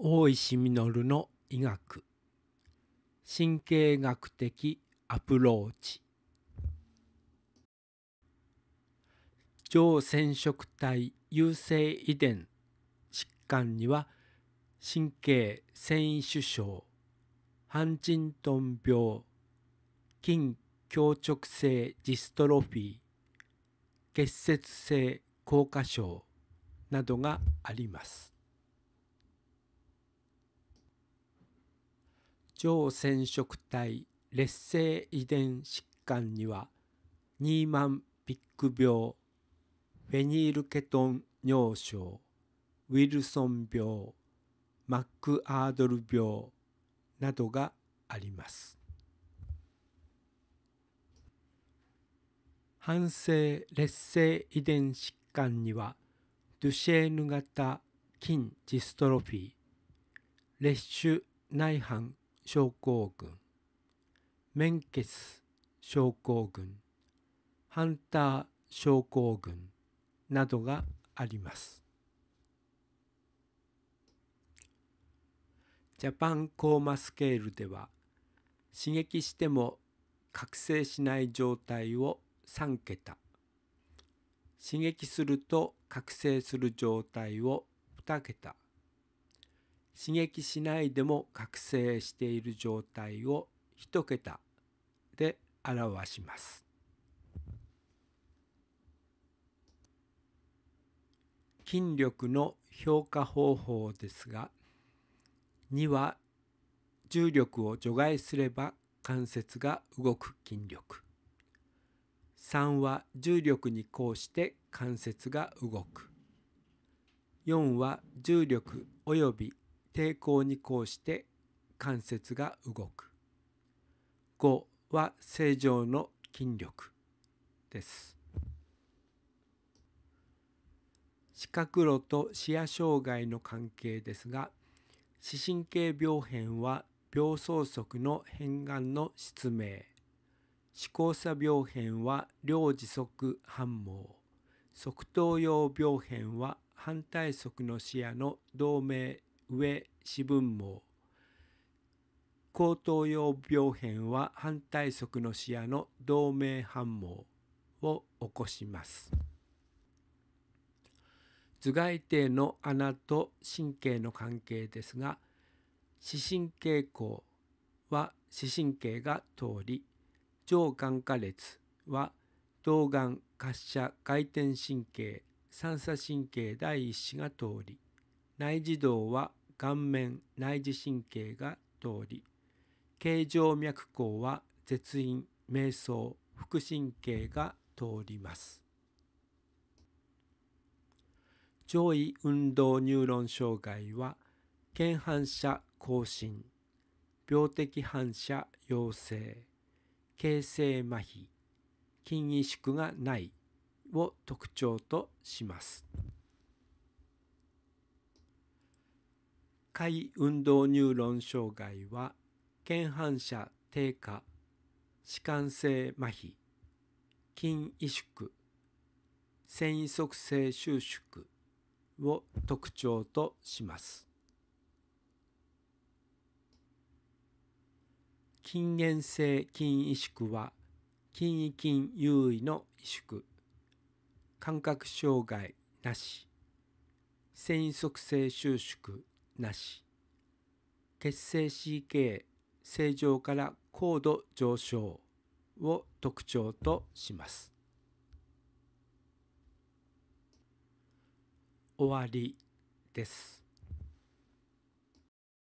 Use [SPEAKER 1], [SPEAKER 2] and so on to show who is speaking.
[SPEAKER 1] 大石実の医学神経学的アプローチ上染色体優性遺伝疾患には神経繊維腫症ハンチントン病筋強直性ディストロフィー結節性硬化症などがあります。上染色体劣性遺伝疾患にはニーマン・ピック病フェニールケトン尿症ウィルソン病マック・アードル病などがあります反性劣性遺伝疾患にはドゥシェーヌ型筋ジストロフィーレッシュ内反症候群免血症候群ハンター症候群などがあります。ジャパンコーマスケールでは刺激しても覚醒しない状態を3桁刺激すると覚醒する状態を2桁。刺激しないでも覚醒している状態を1桁で表します。筋力の評価方法ですが2は重力を除外すれば関節が動く筋力3は重力にこうして関節が動く4は重力および抵抗にこうして関節が動く。5は正常の筋力です。視覚路と視野障害の関係ですが、視神経病変は病巣則の変換の失明、視交差病変は両耳側反毛、側頭葉病変は反対側の視野の同盟上四分網高等用病変は反対側の視野の同盟反応を起こします。頭蓋底の穴と神経の関係ですが視神経孔は視神経が通り上眼下列は動眼滑車回転神経三叉神経第一子が通り内耳道は顔面内耳神経が通り形状脈孔は絶陰瞑想副神経が通ります上位運動ニューロン障害は腱反射更新病的反射陽性形成麻痺筋萎縮がないを特徴とします。快運動ニューロン障害は腱反射低下弛緩性麻痺筋萎縮繊維促性収縮を特徴とします筋原性筋萎縮は筋胃筋優位の萎縮感覚障害なし繊維促性収縮なし血清 CK 正常から高度上昇を特徴とします終わりです